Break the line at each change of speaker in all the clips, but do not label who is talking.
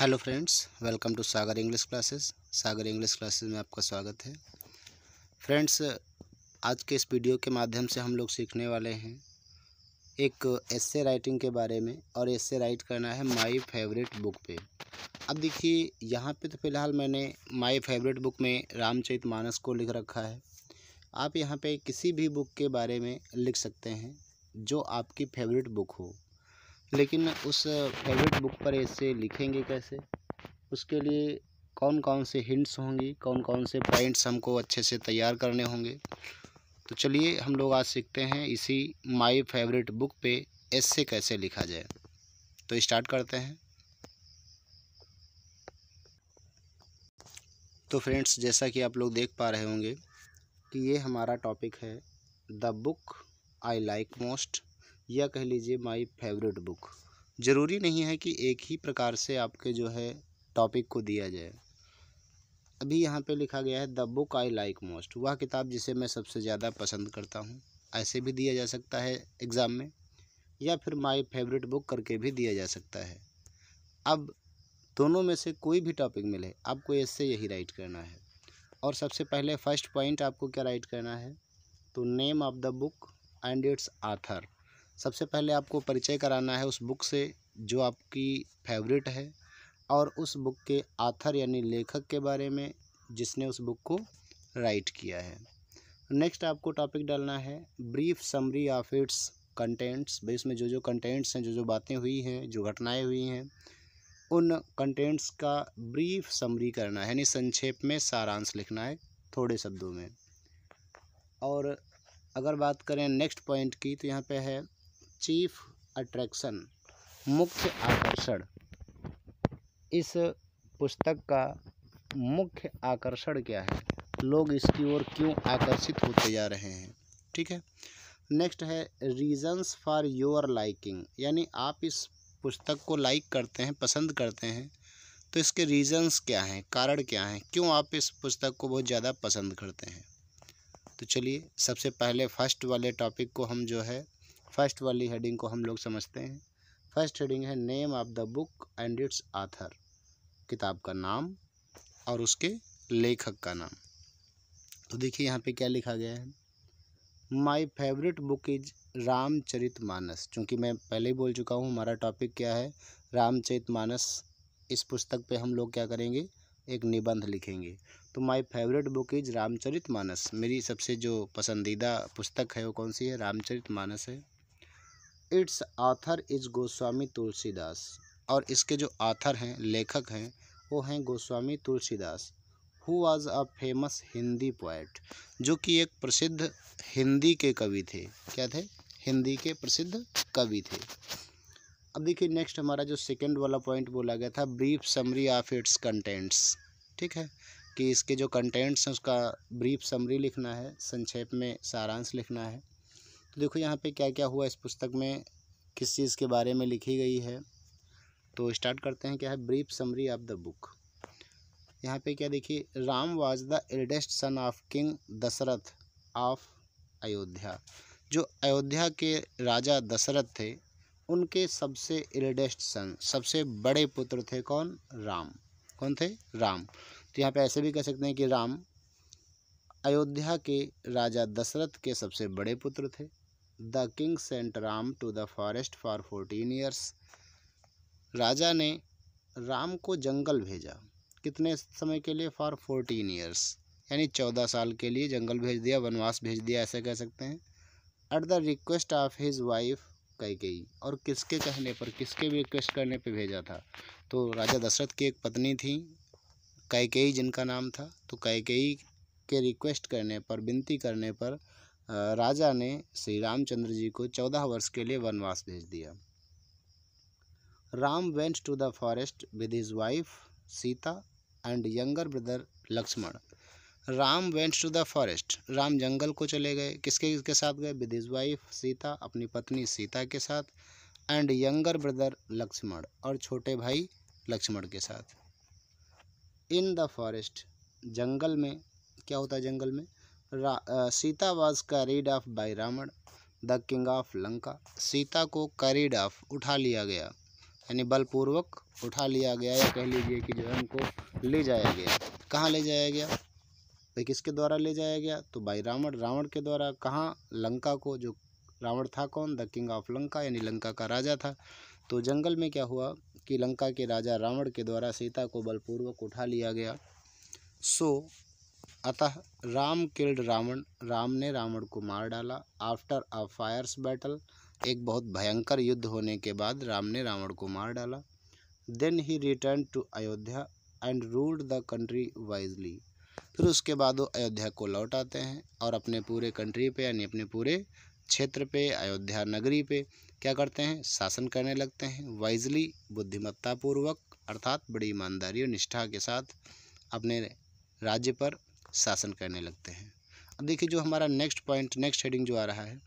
Hello friends welcome to Sagar English classes Sagar English classes में आपका स्वागत है फ्रेंड्स आज के इस वीडियो के माध्यम से हम लोग सीखने वाले हैं एक ऐसे राइटिंग के बारे में और ऐसे राइट करना है माय फेवरेट बुक पे अब देखिए यहाँ पे तो फ़िलहाल मैंने माय फेवरेट बुक में रामचरित मानस को लिख रखा है आप यहाँ पर किसी भी बुक के बारे में लिख सकते हैं जो आपकी फेवरेट बुक हो लेकिन उस फेवरेट बुक पर ऐसे लिखेंगे कैसे उसके लिए कौन कौन से हिंट्स होंगी कौन कौन से पॉइंट्स हमको अच्छे से तैयार करने होंगे तो चलिए हम लोग आज सीखते हैं इसी माय फेवरेट बुक पे ऐसे कैसे लिखा जाए तो स्टार्ट करते हैं तो फ्रेंड्स जैसा कि आप लोग देख पा रहे होंगे कि ये हमारा टॉपिक है the book I like most या कह लीजिए माय फेवरेट बुक ज़रूरी नहीं है कि एक ही प्रकार से आपके जो है टॉपिक को दिया जाए अभी यहाँ पे लिखा गया है the book I like most वह किताब जिसे मैं सबसे ज़्यादा पसंद करता हूँ ऐसे भी दिया जा सकता है एग्ज़ाम में या फिर माई फेवरेट बुक करके भी दिया जा सकता है अब दोनों में से कोई भी टॉपिक मिले आपको इससे यही राइट करना है और सबसे पहले फर्स्ट पॉइंट आपको क्या राइट करना है तो name of the book and its author सबसे पहले आपको परिचय कराना है उस बुक से जो आपकी फेवरेट है और उस बुक के आथर यानी लेखक के बारे में जिसने उस बुक को राइट किया है नेक्स्ट आपको टॉपिक डालना है brief summary of its contents भाई इसमें जो जो कंटेंट्स हैं जो जो बातें हुई हैं जो घटनाएं हुई हैं उन कंटेंट्स का ब्रीफ समरी करना है यानी संक्षेप में सारांश लिखना है थोड़े शब्दों में और अगर बात करें नेक्स्ट पॉइंट की तो यहाँ पे है चीफ अट्रैक्शन मुख्य आकर्षण इस पुस्तक का मुख्य आकर्षण क्या है लोग इसकी ओर क्यों आकर्षित होते जा रहे हैं ठीक है नेक्स्ट है रीजंस फॉर योर लाइकिंग यानी आप इस पुस्तक को लाइक करते हैं पसंद करते हैं तो इसके रीजंस क्या हैं कारण क्या हैं क्यों आप इस पुस्तक को बहुत ज़्यादा पसंद करते हैं तो चलिए सबसे पहले फर्स्ट वाले टॉपिक को हम जो है फर्स्ट वाली हेडिंग को हम लोग समझते हैं फर्स्ट हेडिंग है name of the book and its author किताब का नाम और उसके लेखक का नाम तो देखिए यहाँ पे क्या लिखा गया है my favourite book is Ramcharit Manas चूँकि मैं पहले ही बोल चुका हूँ हमारा टॉपिक क्या है रामचरित मानस इस पुस्तक पे हम लोग क्या करेंगे एक निबंध लिखेंगे तो my favourite book is Ramcharit Manas मेरी सबसे जो पसंदीदा पुस्तक है वो कौन सी है रामचरित मानस है its author is Goswami Tulsidas और इसके जो आथर हैं लेखक हैं वो हैं Goswami Tulsidas who was a famous Hindi poet जो कि एक प्रसिद्ध हिंदी के कवि थे क्या थे हिंदी के प्रसिद्ध कवि थे अब देखिए नेक्स्ट हमारा जो सेकंड वाला पॉइंट बोला गया था brief summary of its contents ठीक है कि इसके जो कंटेंट्स हैं उसका ब्रीफ समरी लिखना है संक्षेप में सारांश लिखना है तो देखो यहाँ पे क्या क्या हुआ इस पुस्तक में किस चीज़ के बारे में लिखी गई है तो स्टार्ट करते हैं क्या है brief summary of the book यहाँ पे क्या देखिए Ram was the eldest son of king Dasharath of Ayodhya जो अयोध्या के राजा दशरथ थे उनके सबसे एल्डेस्ट सन सबसे बड़े पुत्र थे कौन राम कौन थे राम तो यहाँ पे ऐसे भी कह सकते हैं कि राम अयोध्या के राजा दशरथ के सबसे बड़े पुत्र थे the king sent Ram to the forest for fourteen years राजा ने राम को जंगल भेजा कितने समय के लिए फॉर फोर्टीन ईयर्स यानी चौदह साल के लिए जंगल भेज दिया वनवास भेज दिया ऐसे कह सकते हैं at the request of his wife कह गई और किसके कहने पर किसके भी रिक्वेस्ट करने पे भेजा था तो राजा दशरथ की एक पत्नी थी कैकेयी जिनका नाम था तो कैकेयी के रिक्वेस्ट करने पर विनती करने पर राजा ने श्री रामचंद्र जी को चौदह वर्ष के लिए वनवास भेज दिया Ram went to the forest with his wife Sita and younger brother Lakshman Ram went to the forest Ram जंगल को चले गए किसके के साथ गए विद हिज वाइफ सीता अपनी पत्नी सीता के साथ एंड यंगर ब्रदर लक्ष्मण और छोटे भाई लक्ष्मण के साथ इन द फॉरेस्ट जंगल में क्या होता है जंगल में सीता का carried off by Ravan the king of Lanka Sita को कैरीड ऑफ उठा लिया गया यानी बलपूर्वक उठा लिया गया या कह लीजिए कि जो है उनको ले जाया गया कहाँ ले जाया गया भाई किसके द्वारा ले जाया गया तो भाई रावण रावण के द्वारा कहाँ लंका को जो रावण था कौन द किंग ऑफ लंका यानी लंका का राजा था तो जंगल में क्या हुआ कि लंका के राजा रावण के द्वारा सीता को बलपूर्वक उठा लिया गया सो अतः राम किल्ड रावण राम ने रावण को मार डाला आफ्टर अ फायर्स बैटल एक बहुत भयंकर युद्ध होने के बाद राम ने रावण को मार डाला then he return to Ayodhya and ruled the country wisely फिर उसके बाद वो अयोध्या को लौट आते हैं और अपने पूरे कंट्री पे यानी अपने पूरे क्षेत्र पे अयोध्या नगरी पे क्या करते हैं शासन करने लगते हैं वाइजली बुद्धिमत्तापूर्वक अर्थात बड़ी ईमानदारी और निष्ठा के साथ अपने राज्य पर शासन करने लगते हैं अब देखिए जो हमारा नेक्स्ट पॉइंट नेक्स्ट हेडिंग जो आ रहा है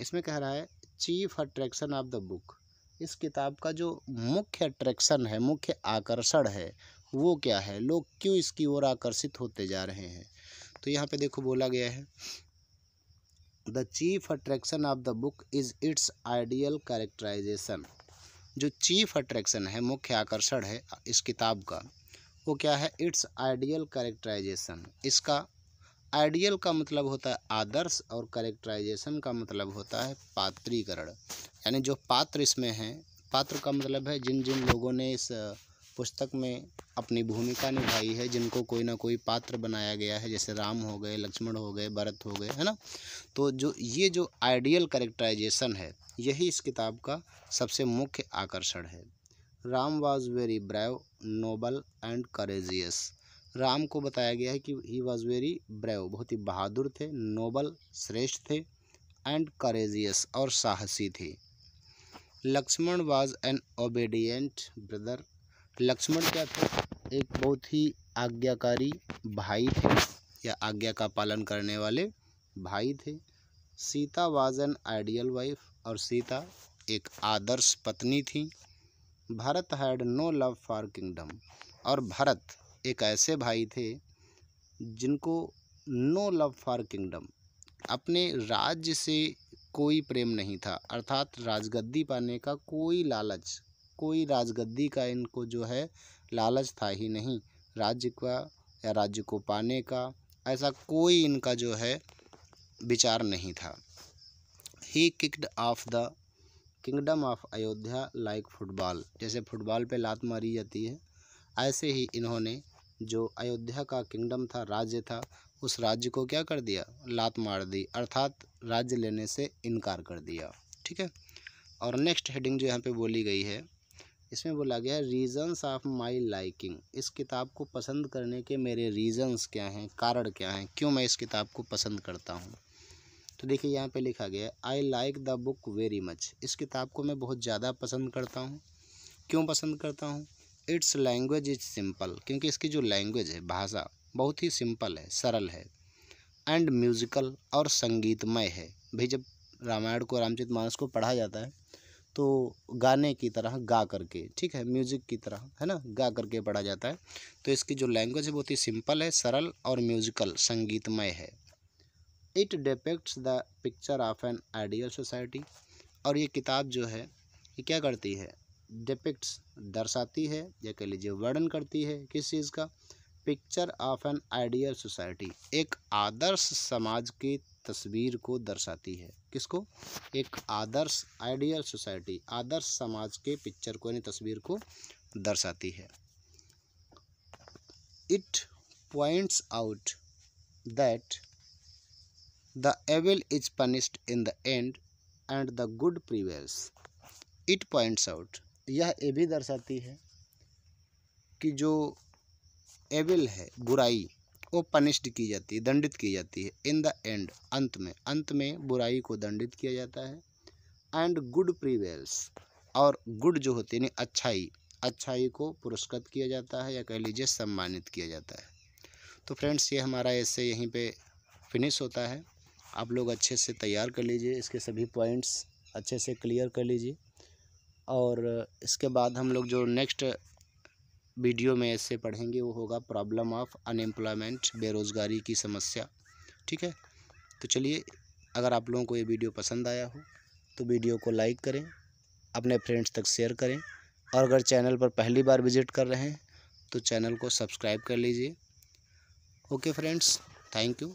इसमें कह रहा है chief attraction of the book इस किताब का जो मुख्य अट्रैक्शन है मुख्य आकर्षण है वो क्या है लोग क्यों इसकी ओर आकर्षित होते जा रहे हैं तो यहाँ पे देखो बोला गया है the chief attraction of the book is its ideal characterization जो चीफ अट्रैक्शन है मुख्य आकर्षण है इस किताब का वो क्या है इट्स आइडियल करेक्टराइजेशन इसका आइडियल का मतलब होता है आदर्श और करेक्टराइजेशन का मतलब होता है पात्रीकरण यानी जो पात्र इसमें हैं पात्र का मतलब है जिन जिन लोगों ने इस पुस्तक में अपनी भूमिका निभाई है जिनको कोई ना कोई पात्र बनाया गया है जैसे राम हो गए लक्ष्मण हो गए भरत हो गए है ना तो जो ये जो आइडियल करेक्टराइजेशन है यही इस किताब का सबसे मुख्य आकर्षण है Ram was very brave noble and courageous Ram को बताया गया है कि ही वॉज वेरी ब्रेव बहुत ही बहादुर थे नोबल श्रेष्ठ थे एंड करेजियस और साहसी थे Lakshman was an obedient brother Lakshman क्या थे एक बहुत ही आज्ञाकारी भाई थे या आज्ञा का पालन करने वाले भाई थे Sita was an ideal wife और सीता एक आदर्श पत्नी थी Bharat had no love for kingdom और भरत एक ऐसे भाई थे जिनको नो लव फॉर किंगडम अपने राज्य से कोई प्रेम नहीं था अर्थात राजगद्दी पाने का कोई लालच कोई राजगद्दी का इनको जो है लालच था ही नहीं राज्य का या राज्य को पाने का ऐसा कोई इनका जो है विचार नहीं था ही kicked off the kingdom of Ayodhya like football जैसे फुटबॉल पे लात मारी जाती है ऐसे ही इन्होंने जो अयोध्या का किंगडम था राज्य था उस राज्य को क्या कर दिया लात मार दी अर्थात राज्य लेने से इनकार कर दिया ठीक है और नेक्स्ट हेडिंग जो यहाँ पे बोली गई है इसमें बोला गया है रीजन्स ऑफ माई लाइकिंग इस किताब को पसंद करने के मेरे रीजन्स क्या हैं कारण क्या हैं क्यों मैं इस किताब को पसंद करता हूँ तो देखिए यहाँ पे लिखा गया है I like the book very much इस किताब को मैं बहुत ज़्यादा पसंद करता हूँ क्यों पसंद करता हूँ इट्स लैंग्वेज इज सिंपल क्योंकि इसकी जो लैंग्वेज है भाषा बहुत ही सिंपल है सरल है एंड म्यूज़िकल और संगीतमय है भाई जब रामायण को रामचित मानस को पढ़ा जाता है तो गाने की तरह गा करके ठीक है म्यूज़िक की तरह है ना गा करके पढ़ा जाता है तो इसकी जो लैंग्वेज है बहुत ही सिंपल है सरल और म्यूज़िकल संगीतमय है it depicts the picture of an ideal society और ये किताब जो है ये क्या करती है डिपिक्ट्स दर्शाती है या कह लीजिए वर्णन करती है किस चीज़ का picture of an ideal society एक आदर्श समाज की तस्वीर को दर्शाती है किसको एक आदर्श आइडियल सोसाइटी आदर्श समाज के पिक्चर को यानी तस्वीर को दर्शाती है it points out that The evil is punished in the end and the good prevails. It points out यह ये भी दर्शाती है कि जो एविल है बुराई वो पनिश्ड की जाती है दंडित की जाती है इन द एंड अंत में अंत में बुराई को दंडित किया जाता है एंड गुड प्रीवेल्स और गुड जो होती है अच्छाई अच्छाई को पुरस्कृत किया जाता है या कह लीजिए सम्मानित किया जाता है तो फ्रेंड्स ये हमारा ऐसे यहीं पे फिनिश होता है आप लोग अच्छे से तैयार कर लीजिए इसके सभी पॉइंट्स अच्छे से क्लियर कर लीजिए और इसके बाद हम लोग जो नेक्स्ट वीडियो में इससे पढ़ेंगे वो होगा प्रॉब्लम ऑफ अनएम्प्लॉयमेंट बेरोज़गारी की समस्या ठीक है तो चलिए अगर आप लोगों को ये वीडियो पसंद आया हो तो वीडियो को लाइक करें अपने फ्रेंड्स तक शेयर करें और अगर चैनल पर पहली बार विजिट कर रहे हैं तो चैनल को सब्सक्राइब कर लीजिए ओके फ्रेंड्स थैंक यू